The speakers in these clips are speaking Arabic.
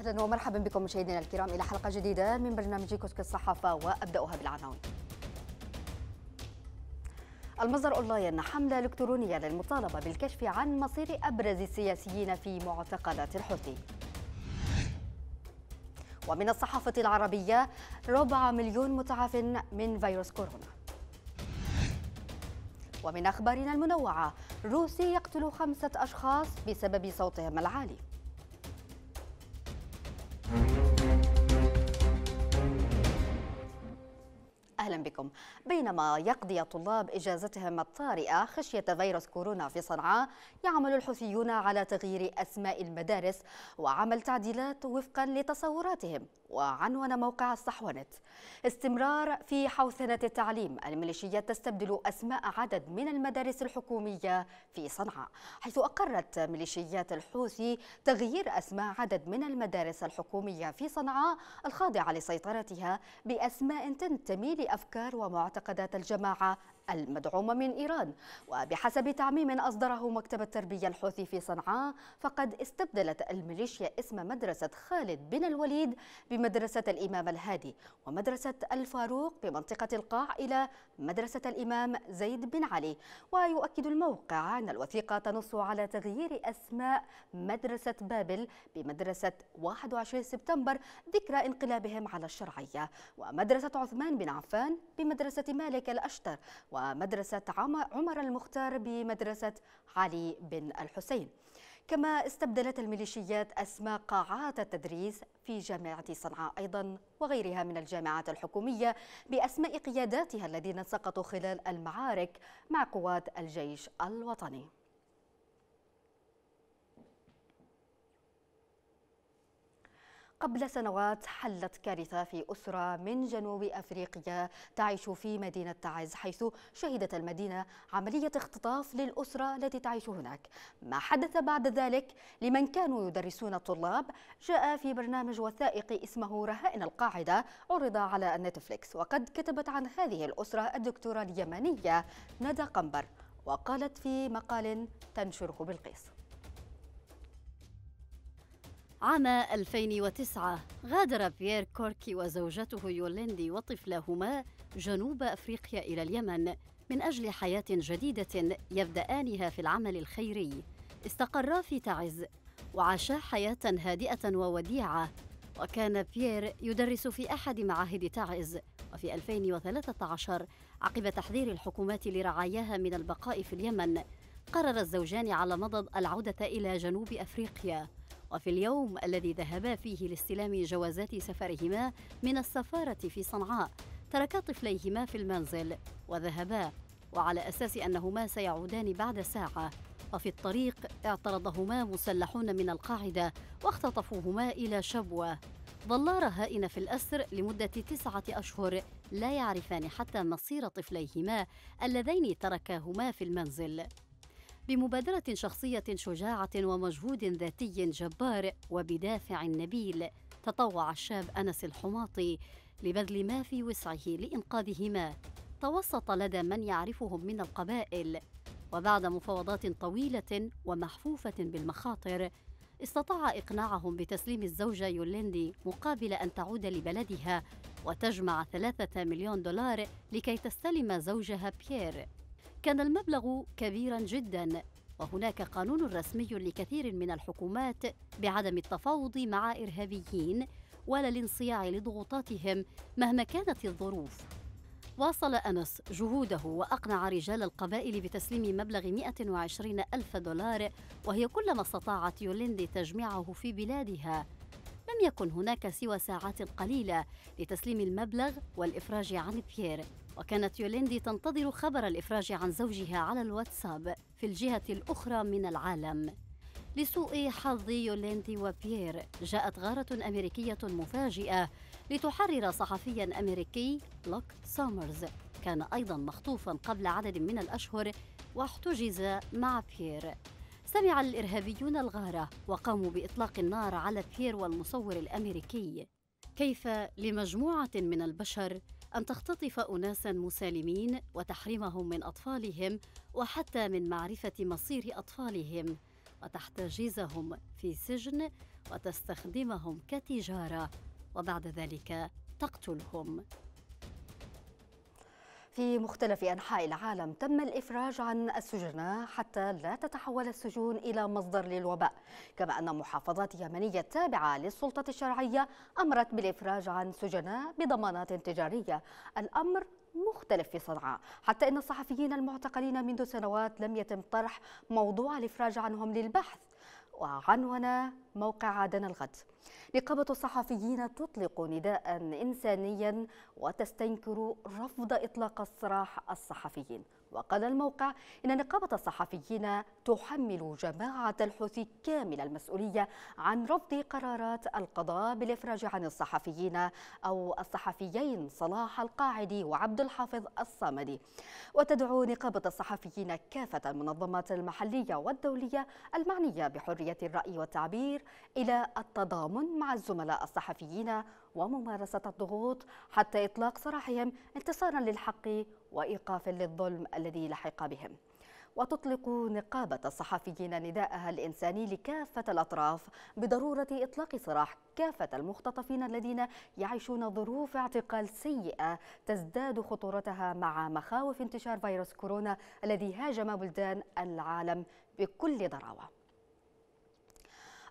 اهلا ومرحبا بكم مشاهدينا الكرام الى حلقه جديده من برنامج كشك الصحافه وابداها بالعناوين. المصدر اونلاين حمله الكترونيه للمطالبه بالكشف عن مصير ابرز السياسيين في معتقلات الحوثي. ومن الصحافه العربيه ربع مليون متعاف من فيروس كورونا. ومن اخبارنا المنوعه روسي يقتل خمسه اشخاص بسبب صوتهم العالي. Mm-hmm. أهلا بكم بينما يقضي طلاب إجازتهم الطارئة خشية فيروس كورونا في صنعاء يعمل الحوثيون على تغيير أسماء المدارس وعمل تعديلات وفقا لتصوراتهم وعنون موقع الصحونت استمرار في حوثنة التعليم الميليشيات تستبدل أسماء عدد من المدارس الحكومية في صنعاء حيث أقرت ميليشيات الحوثي تغيير أسماء عدد من المدارس الحكومية في صنعاء الخاضعة لسيطرتها بأسماء تنتمي أفكار ومعتقدات الجماعة المدعومة من إيران وبحسب تعميم أصدره مكتب التربية الحوثي في صنعاء فقد استبدلت الميليشيا اسم مدرسة خالد بن الوليد بمدرسة الإمام الهادي ومدرسة الفاروق بمنطقة القاع إلى مدرسة الإمام زيد بن علي ويؤكد الموقع أن الوثيقة تنص على تغيير أسماء مدرسة بابل بمدرسة 21 سبتمبر ذكرى انقلابهم على الشرعية ومدرسة عثمان بن عفان بمدرسة مالك الأشتر و ومدرسة عمر المختار بمدرسة علي بن الحسين كما استبدلت الميليشيات أسماء قاعات التدريس في جامعة صنعاء أيضا وغيرها من الجامعات الحكومية بأسماء قياداتها الذين سقطوا خلال المعارك مع قوات الجيش الوطني قبل سنوات حلت كارثة في أسرة من جنوب أفريقيا تعيش في مدينة تعز حيث شهدت المدينة عملية اختطاف للأسرة التي تعيش هناك ما حدث بعد ذلك لمن كانوا يدرسون الطلاب جاء في برنامج وثائقي اسمه رهائن القاعدة عرض على نتفليكس وقد كتبت عن هذه الأسرة الدكتورة اليمنية ندى قنبر وقالت في مقال تنشره بالقيس عام 2009 غادر بيير كوركي وزوجته يولندي وطفلهما جنوب أفريقيا إلى اليمن من أجل حياة جديدة يبدأانها في العمل الخيري استقرا في تعز وعاشا حياة هادئة ووديعة وكان بيير يدرس في أحد معاهد تعز وفي 2013 عقب تحذير الحكومات لرعاياها من البقاء في اليمن قرر الزوجان على مضض العودة إلى جنوب أفريقيا وفي اليوم الذي ذهبا فيه لاستلام جوازات سفرهما من السفارة في صنعاء تركا طفليهما في المنزل وذهبا وعلى أساس أنهما سيعودان بعد ساعة وفي الطريق اعترضهما مسلحون من القاعدة واختطفوهما إلى شبوة ظلا رهائن في الأسر لمدة تسعة أشهر لا يعرفان حتى مصير طفليهما اللذين تركاهما في المنزل بمبادرة شخصية شجاعة ومجهود ذاتي جبار وبدافع نبيل تطوع الشاب أنس الحماطي لبذل ما في وسعه لإنقاذهما توسط لدى من يعرفهم من القبائل وبعد مفاوضات طويلة ومحفوفة بالمخاطر استطاع إقناعهم بتسليم الزوجة يوليندي مقابل أن تعود لبلدها وتجمع ثلاثة مليون دولار لكي تستلم زوجها بيير كان المبلغ كبيرا جدا وهناك قانون رسمي لكثير من الحكومات بعدم التفاوض مع ارهابيين ولا الانصياع لضغوطاتهم مهما كانت الظروف واصل أنس جهوده وأقنع رجال القبائل بتسليم مبلغ 120 ألف دولار وهي كل ما استطاعت يولندي تجميعه في بلادها لم يكن هناك سوى ساعات قليلة لتسليم المبلغ والإفراج عن بيير وكانت يوليندي تنتظر خبر الإفراج عن زوجها على الواتساب في الجهة الأخرى من العالم لسوء حظ يوليندي وبيير جاءت غارة أمريكية مفاجئة لتحرر صحفيا أمريكي لوك سومرز كان أيضا مخطوفا قبل عدد من الأشهر واحتجز مع بيير سمع الإرهابيون الغارة وقاموا بإطلاق النار على الثير والمصور الأمريكي كيف لمجموعة من البشر أن تختطف أناسا مسالمين وتحرمهم من أطفالهم وحتى من معرفة مصير أطفالهم وتحتجزهم في سجن وتستخدمهم كتجارة وبعد ذلك تقتلهم في مختلف أنحاء العالم تم الإفراج عن السجناء حتى لا تتحول السجون إلى مصدر للوباء كما أن محافظات يمنية التابعة للسلطة الشرعية أمرت بالإفراج عن سجناء بضمانات تجارية الأمر مختلف في صنعاء حتى أن الصحفيين المعتقلين منذ سنوات لم يتم طرح موضوع الإفراج عنهم للبحث وعنون موقع عدن الغد نقابة الصحفيين تطلق نداء إنسانيا وتستنكر رفض إطلاق السراح الصحفيين وقال الموقع إن نقابة الصحفيين تحمل جماعة الحوثي كامل المسؤولية عن رفض قرارات القضاء بالإفراج عن الصحفيين أو الصحفيين صلاح القاعدي وعبد الحافظ الصامدي وتدعو نقابة الصحفيين كافة المنظمات المحلية والدولية المعنية بحرية الرأي والتعبير إلى التضامن مع الزملاء الصحفيين وممارسة الضغوط حتى إطلاق سراحهم انتصارا للحق وإيقاف للظلم الذي لحق بهم وتطلق نقابة الصحفيين نداءها الإنساني لكافة الأطراف بضرورة إطلاق سراح كافة المختطفين الذين يعيشون ظروف اعتقال سيئة تزداد خطورتها مع مخاوف انتشار فيروس كورونا الذي هاجم بلدان العالم بكل ضراوه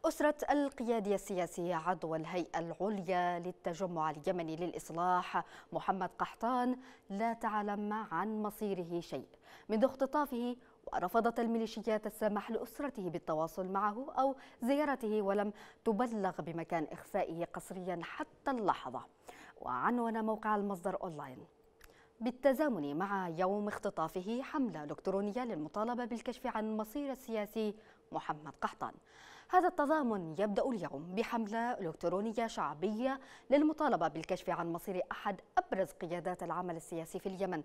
أسرة القيادي السياسي عضو الهيئة العليا للتجمع اليمني للإصلاح محمد قحطان لا تعلم عن مصيره شيء منذ اختطافه ورفضت الميليشيات السماح لأسرته بالتواصل معه أو زيارته ولم تبلغ بمكان إخفائه قسريا حتى اللحظة وعنون موقع المصدر أونلاين بالتزامن مع يوم اختطافه حملة إلكترونية للمطالبة بالكشف عن مصير السياسي محمد قحطان هذا التضامن يبدأ اليوم بحملة إلكترونية شعبية للمطالبة بالكشف عن مصير أحد أبرز قيادات العمل السياسي في اليمن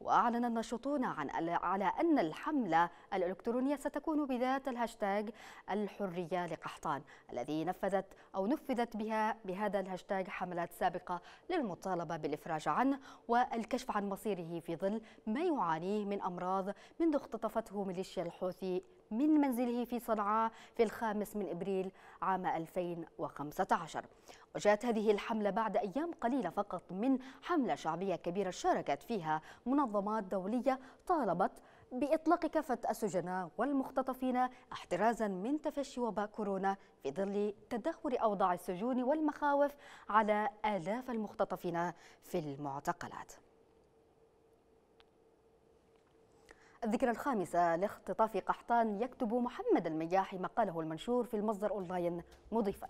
وأعلن الناشطون عن على أن الحملة الإلكترونية ستكون بذات الهاشتاج الحرية لقحطان الذي نفذت أو نفذت بها بهذا الهاشتاج حملات سابقة للمطالبة بالإفراج عنه والكشف عن مصيره في ظل ما يعانيه من أمراض منذ اختطفته ميليشيا الحوثي من منزله في صنعاء في الخامس الخامس من إبريل عام 2015 وجاءت هذه الحملة بعد أيام قليلة فقط من حملة شعبية كبيرة شاركت فيها منظمات دولية طالبت بإطلاق كافة السجناء والمختطفين احترازا من تفشي وباء كورونا في ظل تدهور أوضاع السجون والمخاوف على آلاف المختطفين في المعتقلات الذكرى الخامسة لاختطاف قحطان يكتب محمد المياح مقاله المنشور في المصدر أونلاين مضيفاً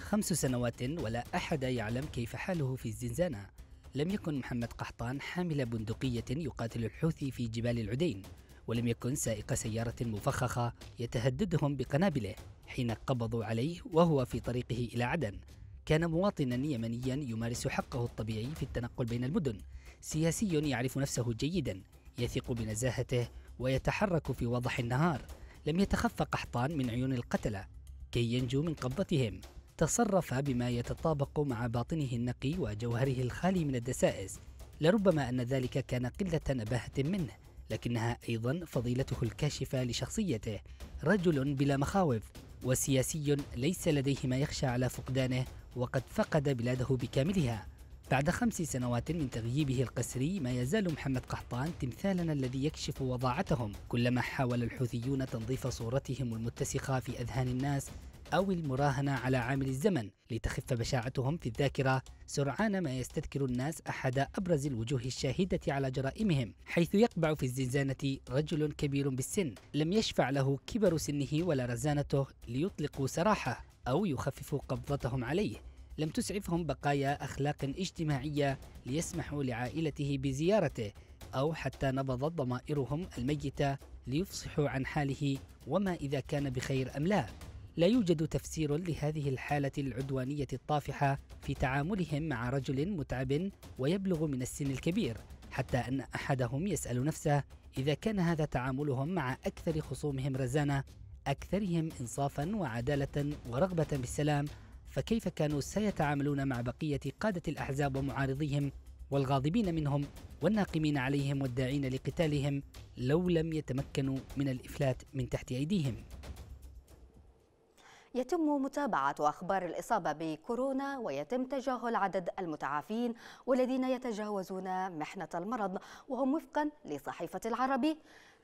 خمس سنوات ولا أحد يعلم كيف حاله في الزنزانة لم يكن محمد قحطان حامل بندقية يقاتل الحوثي في جبال العدين ولم يكن سائق سيارة مفخخة يتهددهم بقنابله حين قبضوا عليه وهو في طريقه إلى عدن كان مواطنا يمنيا يمارس حقه الطبيعي في التنقل بين المدن سياسي يعرف نفسه جيدا يثق بنزاهته ويتحرك في وضح النهار لم يتخف قحطان من عيون القتلة كي ينجو من قبضتهم تصرف بما يتطابق مع باطنه النقي وجوهره الخالي من الدسائس لربما أن ذلك كان قلة نباهة منه لكنها أيضا فضيلته الكاشفة لشخصيته رجل بلا مخاوف وسياسي ليس لديه ما يخشى على فقدانه وقد فقد بلاده بكاملها بعد خمس سنوات من تغييبه القسري ما يزال محمد قحطان تمثالنا الذي يكشف وضاعتهم كلما حاول الحوثيون تنظيف صورتهم المتسخة في أذهان الناس أو المراهنة على عامل الزمن لتخف بشاعتهم في الذاكرة سرعان ما يستذكر الناس أحد أبرز الوجوه الشاهدة على جرائمهم حيث يقبع في الزنزانة رجل كبير بالسن لم يشفع له كبر سنه ولا رزانته ليطلقوا سراحه أو يخففوا قبضتهم عليه لم تسعفهم بقايا أخلاق اجتماعية ليسمحوا لعائلته بزيارته أو حتى نبضت ضمائرهم الميتة ليفصحوا عن حاله وما إذا كان بخير أم لا لا يوجد تفسير لهذه الحالة العدوانية الطافحة في تعاملهم مع رجل متعب ويبلغ من السن الكبير حتى أن أحدهم يسأل نفسه إذا كان هذا تعاملهم مع أكثر خصومهم رزانة أكثرهم إنصافا وعدالة ورغبة بالسلام فكيف كانوا سيتعاملون مع بقية قادة الأحزاب ومعارضيهم والغاضبين منهم والناقمين عليهم والداعين لقتالهم لو لم يتمكنوا من الإفلات من تحت أيديهم يتم متابعة أخبار الإصابة بكورونا ويتم تجاهل عدد المتعافين والذين يتجاوزون محنة المرض وهم وفقا لصحيفة العربي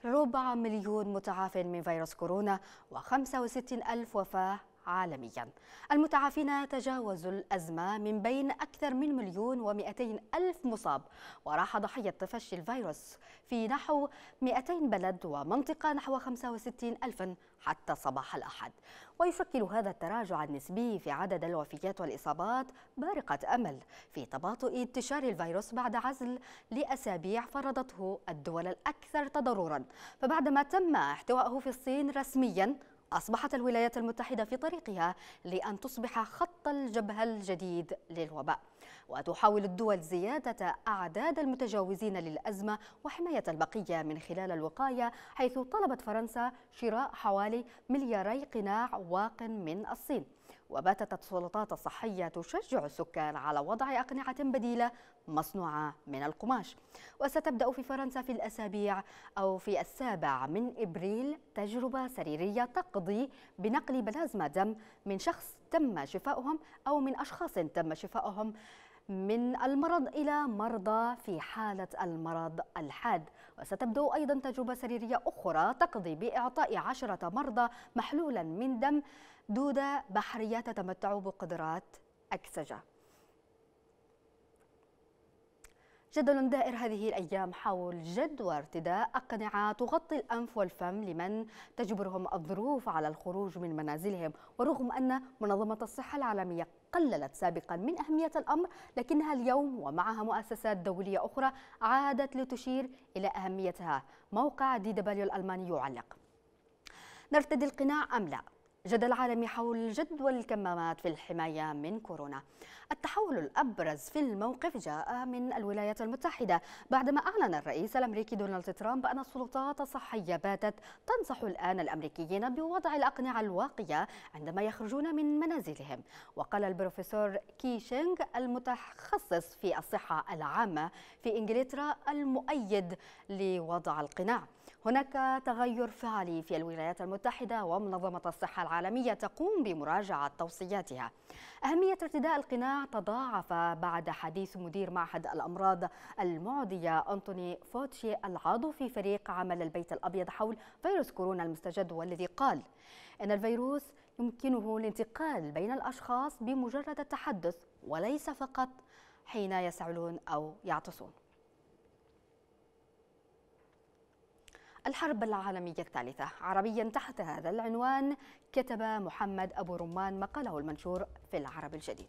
ربع مليون متعاف من فيروس كورونا و65 ألف وفاة عالميا المتعافين تجاوزوا الأزمة من بين أكثر من مليون ومئتين ألف مصاب وراح ضحية تفشي الفيروس في نحو 200 بلد ومنطقة نحو 65 ألفا حتى صباح الأحد ويشكل هذا التراجع النسبي في عدد الوفيات والإصابات بارقة أمل في تباطؤ انتشار الفيروس بعد عزل لأسابيع فرضته الدول الأكثر تضررا فبعدما تم احتوائه في الصين رسميا أصبحت الولايات المتحدة في طريقها لأن تصبح خط الجبهة الجديد للوباء وتحاول الدول زيادة أعداد المتجاوزين للأزمة وحماية البقية من خلال الوقاية حيث طلبت فرنسا شراء حوالي ملياري قناع واق من الصين وباتت السلطات الصحية تشجع السكان على وضع أقنعة بديلة مصنوعة من القماش وستبدأ في فرنسا في الأسابيع أو في السابع من إبريل تجربة سريرية تقضي بنقل بلازما دم من شخص تم شفاؤهم أو من أشخاص تم شفاؤهم من المرض إلى مرضى في حالة المرض الحاد وستبدأ أيضا تجربة سريرية أخرى تقضي بإعطاء عشرة مرضى محلولا من دم دودة بحرية تتمتع بقدرات أكسجة جدل دائر هذه الأيام حول جد وارتداء أقنعة تغطي الأنف والفم لمن تجبرهم الظروف على الخروج من منازلهم ورغم أن منظمة الصحة العالمية قللت سابقا من أهمية الأمر لكنها اليوم ومعها مؤسسات دولية أخرى عادت لتشير إلى أهميتها موقع دي دبليو الألماني يعلق نرتدي القناع أم لا؟ جدل عالمي حول جدول الكمامات في الحماية من كورونا التحول الأبرز في الموقف جاء من الولايات المتحدة بعدما أعلن الرئيس الأمريكي دونالد ترامب أن السلطات الصحية باتت تنصح الآن الأمريكيين بوضع الأقنعة الواقية عندما يخرجون من منازلهم وقال البروفيسور كي شينغ المتخصص في الصحة العامة في إنجلترا المؤيد لوضع القناع هناك تغير فعلي في الولايات المتحدة ومنظمة الصحة العالمية تقوم بمراجعة توصياتها أهمية ارتداء القناع تضاعف بعد حديث مدير معهد الأمراض المعدية أنتوني فوتشي العضو في فريق عمل البيت الأبيض حول فيروس كورونا المستجد والذي قال إن الفيروس يمكنه الانتقال بين الأشخاص بمجرد التحدث وليس فقط حين يسعلون أو يعطسون الحرب العالمية الثالثة عربيا تحت هذا العنوان كتب محمد أبو رمان مقاله المنشور في العرب الجديد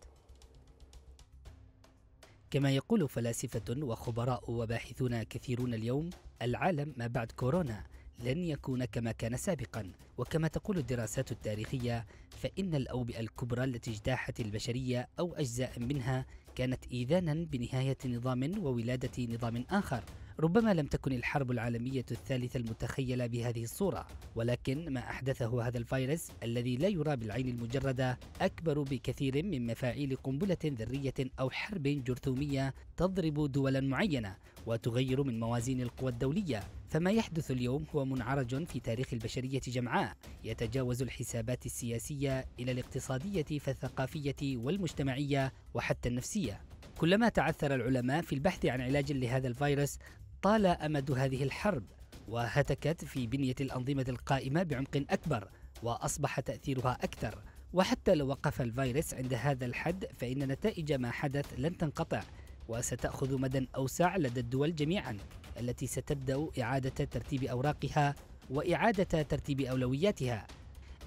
كما يقول فلاسفة وخبراء وباحثون كثيرون اليوم العالم ما بعد كورونا لن يكون كما كان سابقا وكما تقول الدراسات التاريخية فإن الأوبئة الكبرى التي اجتاحت البشرية أو أجزاء منها كانت إيذانا بنهاية نظام وولادة نظام آخر ربما لم تكن الحرب العالمية الثالثة المتخيلة بهذه الصورة ولكن ما أحدثه هذا الفيروس الذي لا يرى بالعين المجردة أكبر بكثير من مفاعيل قنبلة ذرية أو حرب جرثومية تضرب دولا معينة وتغير من موازين القوى الدولية فما يحدث اليوم هو منعرج في تاريخ البشرية جمعاء يتجاوز الحسابات السياسية إلى الاقتصادية فالثقافية والمجتمعية وحتى النفسية كلما تعثر العلماء في البحث عن علاج لهذا الفيروس طال امد هذه الحرب وهتكت في بنيه الانظمه القائمه بعمق اكبر واصبح تاثيرها اكثر وحتى لو وقف الفيروس عند هذا الحد فان نتائج ما حدث لن تنقطع وستاخذ مدى اوسع لدى الدول جميعا التي ستبدا اعاده ترتيب اوراقها واعاده ترتيب اولوياتها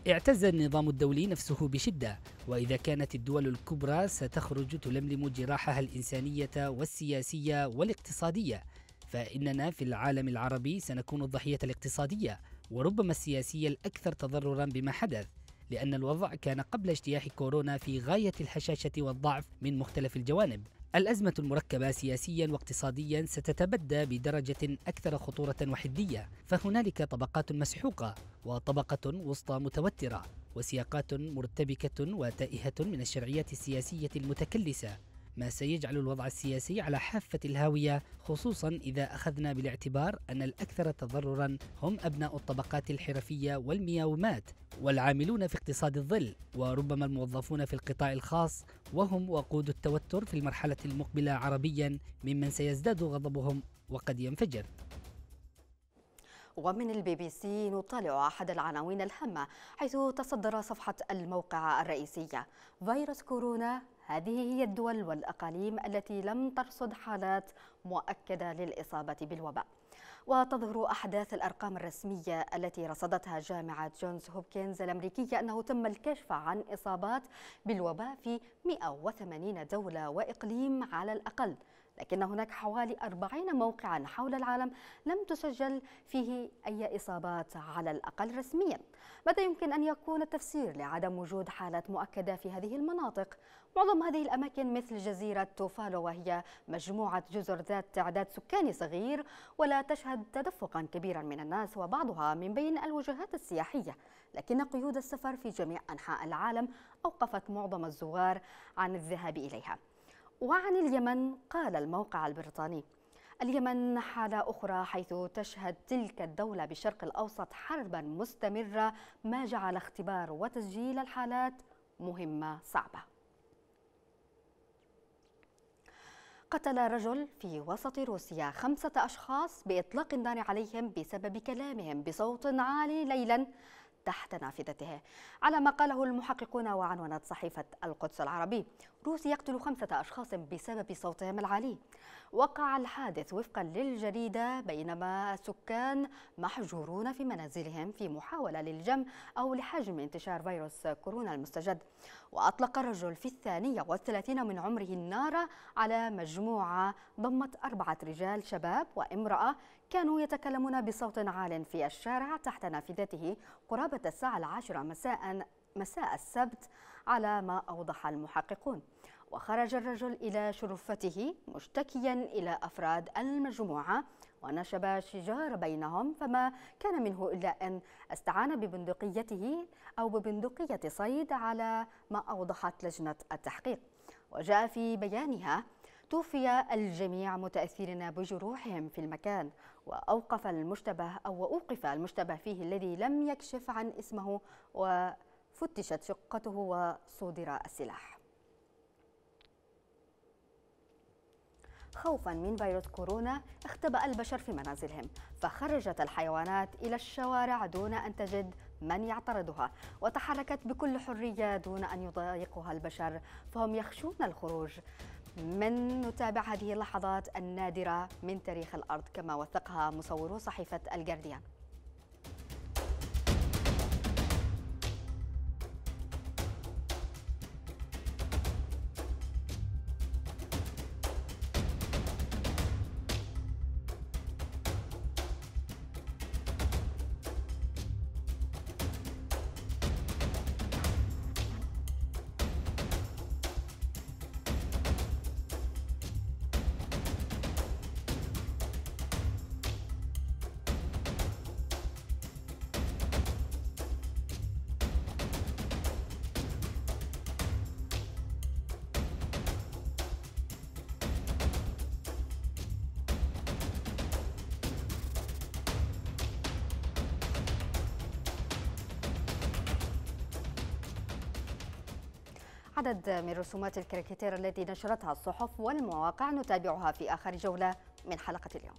اعتز النظام الدولي نفسه بشدة وإذا كانت الدول الكبرى ستخرج تلملم جراحها الإنسانية والسياسية والاقتصادية فإننا في العالم العربي سنكون الضحية الاقتصادية وربما السياسية الأكثر تضررا بما حدث لأن الوضع كان قبل اجتياح كورونا في غاية الحشاشة والضعف من مختلف الجوانب الأزمة المركبة سياسيا واقتصاديا ستتبدى بدرجة أكثر خطورة وحدية فهنالك طبقات مسحوقة وطبقة وسطى متوترة وسياقات مرتبكة وتائهة من الشرعيات السياسية المتكلسة ما سيجعل الوضع السياسي على حافة الهاوية خصوصا إذا أخذنا بالاعتبار أن الأكثر تضررا هم أبناء الطبقات الحرفية والمياومات والعاملون في اقتصاد الظل وربما الموظفون في القطاع الخاص وهم وقود التوتر في المرحلة المقبلة عربيا ممن سيزداد غضبهم وقد ينفجر ومن البي بي سي نطالع أحد العناوين الهامة حيث تصدر صفحة الموقع الرئيسية فيروس كورونا هذه هي الدول والأقاليم التي لم ترصد حالات مؤكدة للإصابة بالوباء وتظهر أحداث الأرقام الرسمية التي رصدتها جامعة جونز هوبكنز الأمريكية أنه تم الكشف عن إصابات بالوباء في 180 دولة وإقليم على الأقل لكن هناك حوالي 40 موقعا حول العالم لم تسجل فيه أي إصابات على الأقل رسميا ماذا يمكن أن يكون التفسير لعدم وجود حالات مؤكدة في هذه المناطق معظم هذه الأماكن مثل جزيرة توفالو وهي مجموعة جزر ذات تعداد سكاني صغير ولا تشهد تدفقا كبيرا من الناس وبعضها من بين الوجهات السياحية لكن قيود السفر في جميع أنحاء العالم أوقفت معظم الزوار عن الذهاب إليها وعن اليمن قال الموقع البريطاني اليمن حالة أخرى حيث تشهد تلك الدولة بالشرق الأوسط حربا مستمرة ما جعل اختبار وتسجيل الحالات مهمة صعبة قتل رجل في وسط روسيا خمسة أشخاص بإطلاق النار عليهم بسبب كلامهم بصوت عالي ليلا تحت نافذته على ما قاله المحققون وعنونت صحيفة القدس العربي روسي يقتل خمسة أشخاص بسبب صوتهم العالي وقع الحادث وفقا للجريدة بينما السكان محجورون في منازلهم في محاولة للجم أو لحجم انتشار فيروس كورونا المستجد وأطلق الرجل في الثانية والثلاثين من عمره النار على مجموعة ضمت أربعة رجال شباب وامرأة كانوا يتكلمون بصوت عال في الشارع تحت نافذته قرابة الساعة العاشرة مساء مساء السبت على ما أوضح المحققون وخرج الرجل إلى شرفته مشتكيا إلى أفراد المجموعة ونشب شجار بينهم فما كان منه إلا أن استعان ببندقيته أو ببندقية صيد على ما أوضحت لجنة التحقيق وجاء في بيانها توفي الجميع متأثرين بجروحهم في المكان وأوقف المشتبه أو أوقف المشتبه فيه الذي لم يكشف عن اسمه وفتشت شقته وصدر السلاح خوفا من فيروس كورونا اختبأ البشر في منازلهم فخرجت الحيوانات إلى الشوارع دون أن تجد من يعترضها وتحركت بكل حرية دون أن يضايقها البشر فهم يخشون الخروج من نتابع هذه اللحظات النادرة من تاريخ الأرض كما وثقها مصورو صحيفة الجارديان عدد من رسومات الكاريكاتير التي نشرتها الصحف والمواقع نتابعها في آخر جولة من حلقة اليوم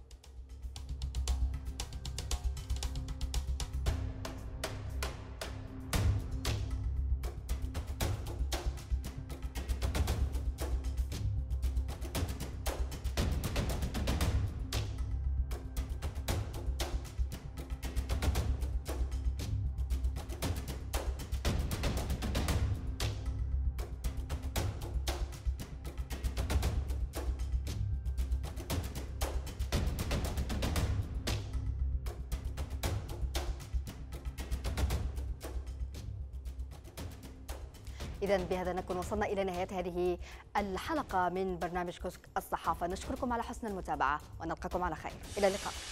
إذا بهذا نكون وصلنا إلى نهاية هذه الحلقة من برنامج كشك الصحافة نشكركم على حسن المتابعة ونلقاكم على خير إلى اللقاء